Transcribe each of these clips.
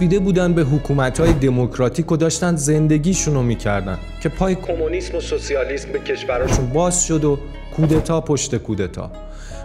چسبیده بودن به حکومت های دموکراتیک و داشتن زندگیشون رو میکردن که پای کمونیسم و سوسیالیسم به کشورشون باز شد و کودتا پشت کودتا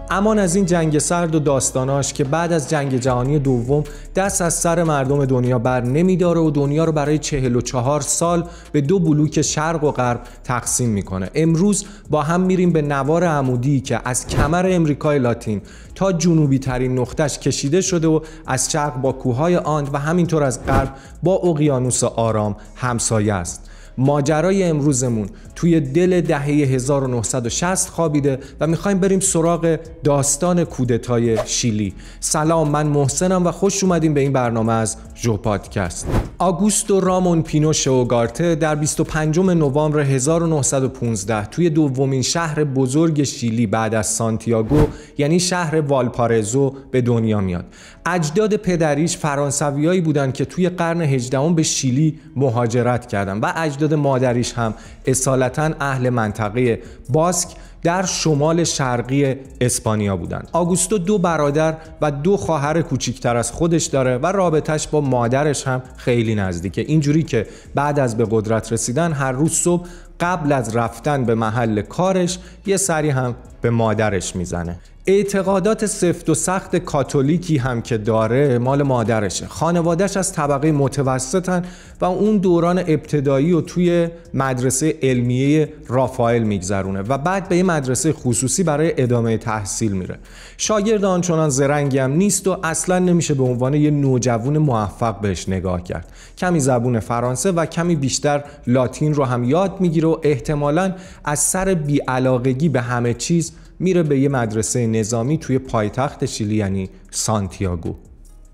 امان از این جنگ سرد و داستاناش که بعد از جنگ جهانی دوم دست از سر مردم دنیا بر نمیداره و دنیا رو برای 44 سال به دو بلوک شرق و غرب تقسیم میکنه امروز با هم میریم به نوار عمودی که از کمر امریکای لاتین تا جنوبی ترین نقطش کشیده شده و از شرق با کوههای آند و همینطور از غرب با اقیانوس آرام همسایه است ماجرای امروزمون توی دل دهه 1960 خوابیده و میخوایم بریم سراغ داستان کودتای شیلی سلام من محسنم و خوش اومدیم به این برنامه از جو پادکست آگوستو رامون پینو اوگارته در 25 نوامبر 1915 توی دومین شهر بزرگ شیلی بعد از سانتیاگو یعنی شهر والپارزو به دنیا میاد اجداد پدریش فرانسویایی بودند که توی قرن 18 به شیلی مهاجرت کردند و اجداد مادرش مادریش هم اصالتا اهل منطقه باسک در شمال شرقی اسپانیا بودند. آگوستو دو برادر و دو خواهر کوچکتر از خودش داره و رابطش با مادرش هم خیلی نزدیکه. اینجوری که بعد از به قدرت رسیدن هر روز صبح قبل از رفتن به محل کارش یه سری هم به مادرش میزنه اعتقادات سفت و سخت کاتولیکی هم که داره مال مادرشه خانوادهش از طبقه متوسطن و اون دوران ابتدایی و توی مدرسه علمیه رافائل میگذرونه و بعد به یه مدرسه خصوصی برای ادامه تحصیل میره شاگرد آنچنان زرنگی هم نیست و اصلا نمیشه به عنوان یه نوجوان موفق بهش نگاه کرد کمی زبون فرانسه و کمی بیشتر لاتین رو هم یاد میگیره و احتمالا از سر بیعلاقگی به همه چیز میره به یه مدرسه نظامی توی پایتخت شیلی یعنی سانتیاگو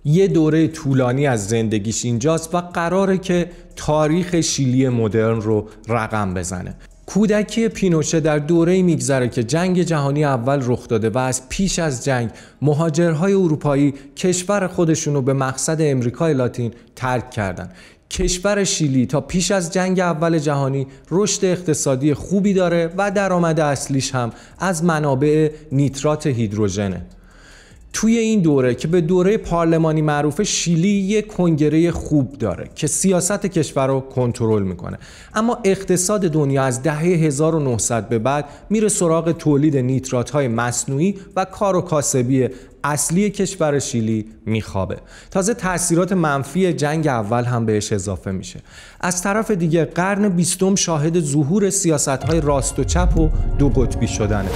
یه دوره طولانی از زندگیش اینجاست و قراره که تاریخ شیلی مدرن رو رقم بزنه کودکی پینوشه در دوره میگذره که جنگ جهانی اول رخ داده و از پیش از جنگ مهاجرهای اروپایی کشور خودشون رو به مقصد امریکای لاتین ترک کردن کشور شیلی تا پیش از جنگ اول جهانی رشد اقتصادی خوبی داره و درآمد اصلیش هم از منابع نیترات هیدروژنه توی این دوره که به دوره پارلمانی معروف شیلی یک کنگره خوب داره که سیاست کشور رو کنترل میکنه اما اقتصاد دنیا از دهه 1900 به بعد میره سراغ تولید نیترات های مصنوعی و کار و کاسبی اصلی کشور شیلی میخوابه تازه تاثیرات منفی جنگ اول هم بهش اضافه میشه از طرف دیگه قرن بیستم شاهد ظهور سیاست های راست و چپ و دو قطبی شدنه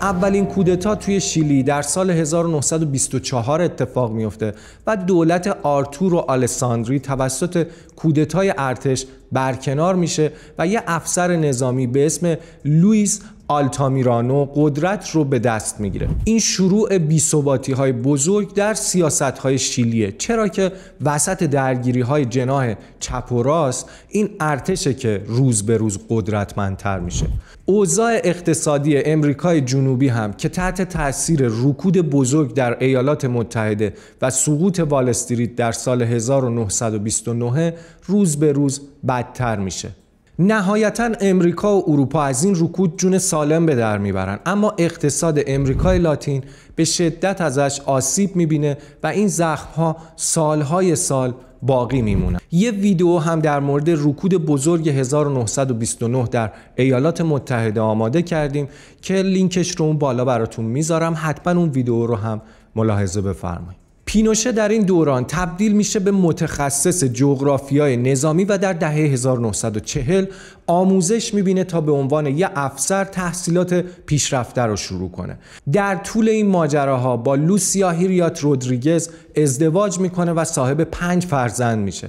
اولین کودتا توی شیلی در سال 1924 اتفاق میفته و دولت آرتور و آلساندری توسط کودتای ارتش برکنار میشه و یه افسر نظامی به اسم لوئیس آلتامیرانو قدرت رو به دست میگیره این شروع بیثباتی های بزرگ در سیاست های شیلیه چرا که وسط درگیری های جناه چپ و راست این ارتشه که روز به روز قدرتمندتر میشه اوضاع اقتصادی امریکای جنوبی هم که تحت تاثیر رکود بزرگ در ایالات متحده و سقوط والستریت در سال 1929 روز به روز بدتر میشه نهایتا امریکا و اروپا از این رکود جون سالم به در میبرن اما اقتصاد امریکای لاتین به شدت ازش آسیب میبینه و این زخم ها سالهای سال باقی میمونن یه ویدیو هم در مورد رکود بزرگ 1929 در ایالات متحده آماده کردیم که لینکش رو اون بالا براتون میذارم حتما اون ویدیو رو هم ملاحظه بفرمایید پینوشه در این دوران تبدیل میشه به متخصص جغرافیای نظامی و در دهه 1940 آموزش میبینه تا به عنوان یه افسر تحصیلات پیشرفته رو شروع کنه در طول این ماجراها با لوسیا هیریات رودریگز ازدواج میکنه و صاحب پنج فرزند میشه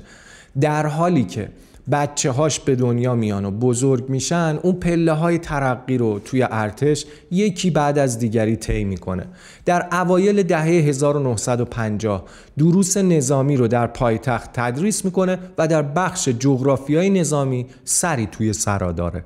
در حالی که بچه هاش به دنیا میان و بزرگ میشن اون پله های ترقی رو توی ارتش یکی بعد از دیگری طی میکنه در اوایل دهه 1950 دروس نظامی رو در پایتخت تدریس میکنه و در بخش جغرافیای نظامی سری توی سرا داره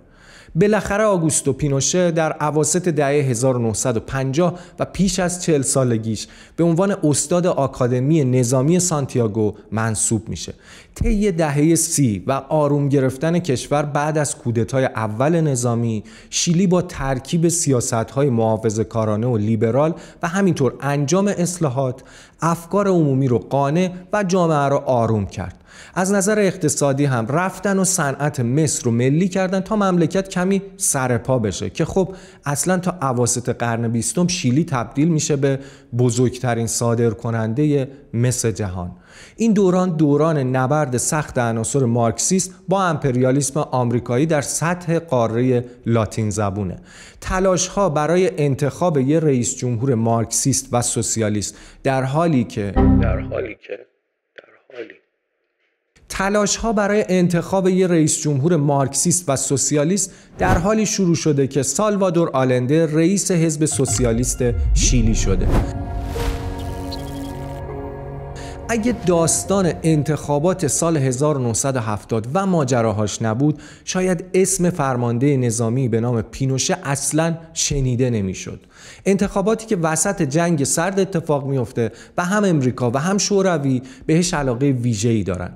بالاخره آگوستو پینوشه در عواست دهه 1950 و پیش از 40 سالگیش به عنوان استاد آکادمی نظامی سانتیاگو منصوب میشه. طی دهه سی و آروم گرفتن کشور بعد از کودتای اول نظامی، شیلی با ترکیب های محافظ کارانه و لیبرال و همینطور انجام اصلاحات، افکار عمومی رو قانه و جامعه را آروم کرد. از نظر اقتصادی هم رفتن و صنعت مصر رو ملی کردن تا مملکت کمی سرپا بشه که خب اصلا تا عواسط قرن بیستم شیلی تبدیل میشه به بزرگترین کننده مصر جهان این دوران دوران نبرد سخت عناصر مارکسیست با امپریالیسم آمریکایی در سطح قاره لاتین زبونه تلاش ها برای انتخاب یه رئیس جمهور مارکسیست و سوسیالیست در حالی که در حالی که در حالی تلاش ها برای انتخاب یه رئیس جمهور مارکسیست و سوسیالیست در حالی شروع شده که سالوادور آلنده رئیس حزب سوسیالیست شیلی شده اگه داستان انتخابات سال 1970 و ماجراهاش نبود شاید اسم فرمانده نظامی به نام پینوشه اصلا شنیده نمیشد انتخاباتی که وسط جنگ سرد اتفاق میفته و هم امریکا و هم شوروی بهش علاقه ویژه‌ای دارن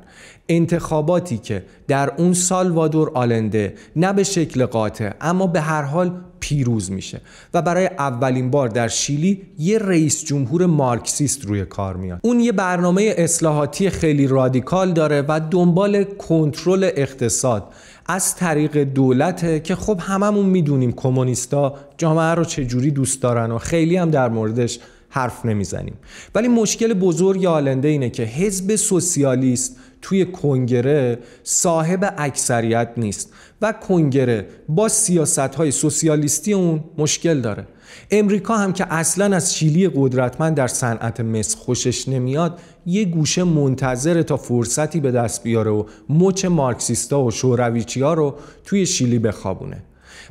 انتخاباتی که در اون سالوادور آلنده نه به شکل قاطع اما به هر حال پیروز میشه و برای اولین بار در شیلی یه رئیس جمهور مارکسیست روی کار میاد اون یه برنامه اصلاحاتی خیلی رادیکال داره و دنبال کنترل اقتصاد از طریق دولته که خب هممون میدونیم کمونیستا جامعه رو چجوری دوست دارن و خیلی هم در موردش حرف نمیزنیم ولی مشکل بزرگ آلنده اینه که حزب سوسیالیست توی کنگره صاحب اکثریت نیست و کنگره با سیاست های سوسیالیستی اون مشکل داره امریکا هم که اصلا از شیلی قدرتمند در صنعت مس خوشش نمیاد یه گوشه منتظر تا فرصتی به دست بیاره و مچ مارکسیستا و ها رو توی شیلی بخوابونه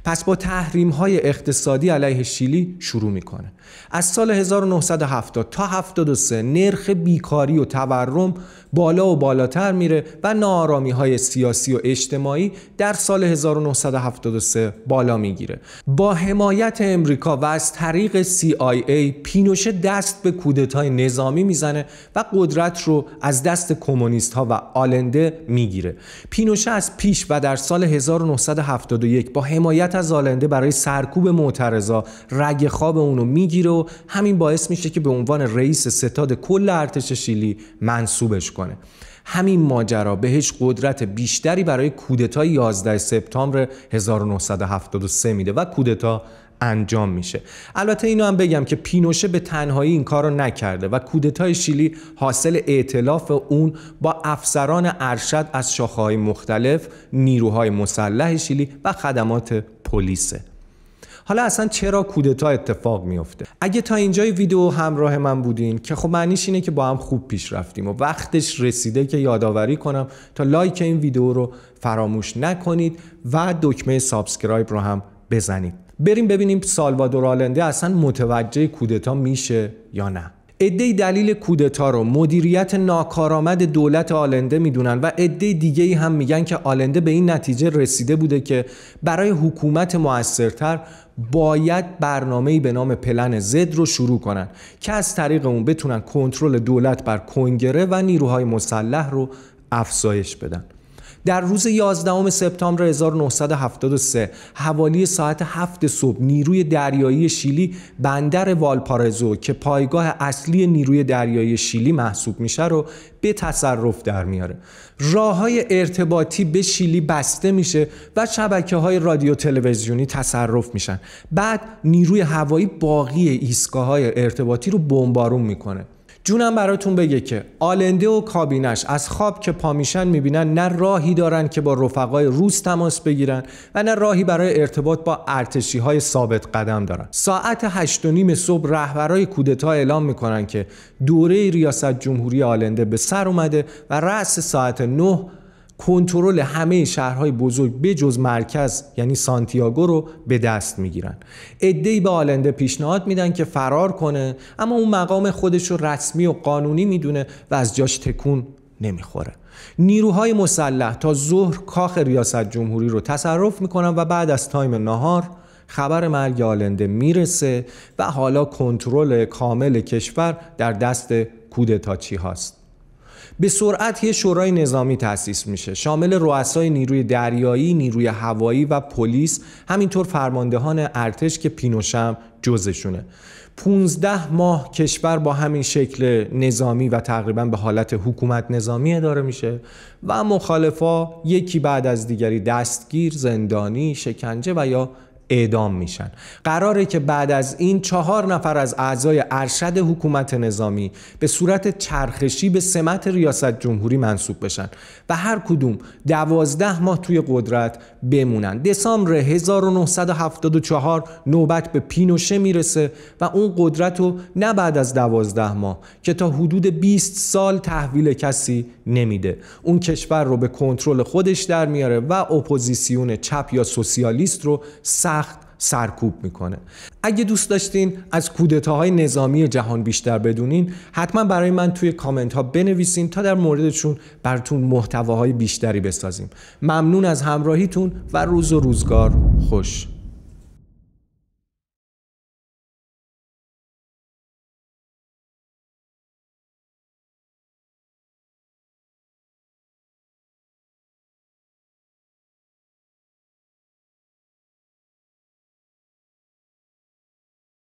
پس با تحریم های اقتصادی علیه شیلی شروع میکنه از سال 1970 تا 73 نرخ بیکاری و تورم بالا و بالاتر میره و نارامی های سیاسی و اجتماعی در سال 1973 بالا میگیره با حمایت امریکا و از طریق CIA پینوشه دست به کودتای نظامی میزنه و قدرت رو از دست کمونیست ها و آلنده میگیره پینوشه از پیش و در سال 1971 با حمایت حمایت از زالنده برای سرکوب معترضا رگ خواب اونو میگیره و همین باعث میشه که به عنوان رئیس ستاد کل ارتش شیلی منصوبش کنه همین ماجرا بهش قدرت بیشتری برای کودتای 11 سپتامبر 1973 میده و کودتا انجام میشه البته اینو هم بگم که پینوشه به تنهایی این کار رو نکرده و کودتای شیلی حاصل اعتلاف اون با افسران ارشد از شاخهای مختلف نیروهای مسلح شیلی و خدمات پلیسه حالا اصلا چرا کودتا اتفاق میفته اگه تا اینجای ویدیو همراه من بودین که خب معنیش اینه که با هم خوب پیش رفتیم و وقتش رسیده که یادآوری کنم تا لایک این ویدیو رو فراموش نکنید و دکمه سابسکرایب رو هم بزنید بریم ببینیم سالوادور آلنده اصلا متوجه کودتا میشه یا نه عده دلیل کودتا رو مدیریت ناکارآمد دولت آلنده میدونن و عده دیگه هم میگن که آلنده به این نتیجه رسیده بوده که برای حکومت موثرتر باید برنامه‌ای به نام پلن زد رو شروع کنن که از طریق اون بتونن کنترل دولت بر کنگره و نیروهای مسلح رو افزایش بدن در روز 11 سپتامبر 1973 حوالی ساعت 7 صبح نیروی دریایی شیلی بندر والپارزو که پایگاه اصلی نیروی دریایی شیلی محسوب میشه رو به تصرف در میاره راه های ارتباطی به شیلی بسته میشه و شبکه های رادیو تلویزیونی تصرف میشن بعد نیروی هوایی باقی ایستگاه های ارتباطی رو بمبارون میکنه جونم براتون بگه که آلنده و کابینش از خواب که پا میشن میبینن نه راهی دارن که با رفقای روز تماس بگیرن و نه راهی برای ارتباط با ارتشی های ثابت قدم دارن ساعت 8 نیم صبح رهبرای کودتا اعلام میکنن که دوره ریاست جمهوری آلنده به سر اومده و رأس ساعت 9 کنترل همه شهرهای بزرگ بجز مرکز یعنی سانتیاگو رو به دست میگیرن ای به آلنده پیشنهاد میدن که فرار کنه اما اون مقام خودش رو رسمی و قانونی میدونه و از جاش تکون نمیخوره نیروهای مسلح تا ظهر کاخ ریاست جمهوری رو تصرف میکنن و بعد از تایم نهار خبر مرگ آلنده میرسه و حالا کنترل کامل کشور در دست کودتاچی هاست به سرعت یه شورای نظامی تأسیس میشه شامل رؤسای نیروی دریایی، نیروی هوایی و پلیس همینطور فرماندهان ارتش که پینوشم جزشونه 15 ماه کشور با همین شکل نظامی و تقریبا به حالت حکومت نظامی اداره میشه و مخالفا یکی بعد از دیگری دستگیر، زندانی، شکنجه و یا اعدام میشن قراره که بعد از این چهار نفر از اعضای ارشد حکومت نظامی به صورت چرخشی به سمت ریاست جمهوری منصوب بشن و هر کدوم دوازده ماه توی قدرت بمونن دسامبر 1974 نوبت به پینوشه میرسه و اون قدرت رو نه بعد از دوازده ماه که تا حدود 20 سال تحویل کسی نمیده اون کشور رو به کنترل خودش در میاره و اپوزیسیون چپ یا سوسیالیست رو سر سرکوب میکنه اگه دوست داشتین از کودتاهای نظامی جهان بیشتر بدونین حتما برای من توی کامنت ها بنویسین تا در موردشون براتون محتواهای بیشتری بسازیم ممنون از همراهیتون و روز و روزگار خوش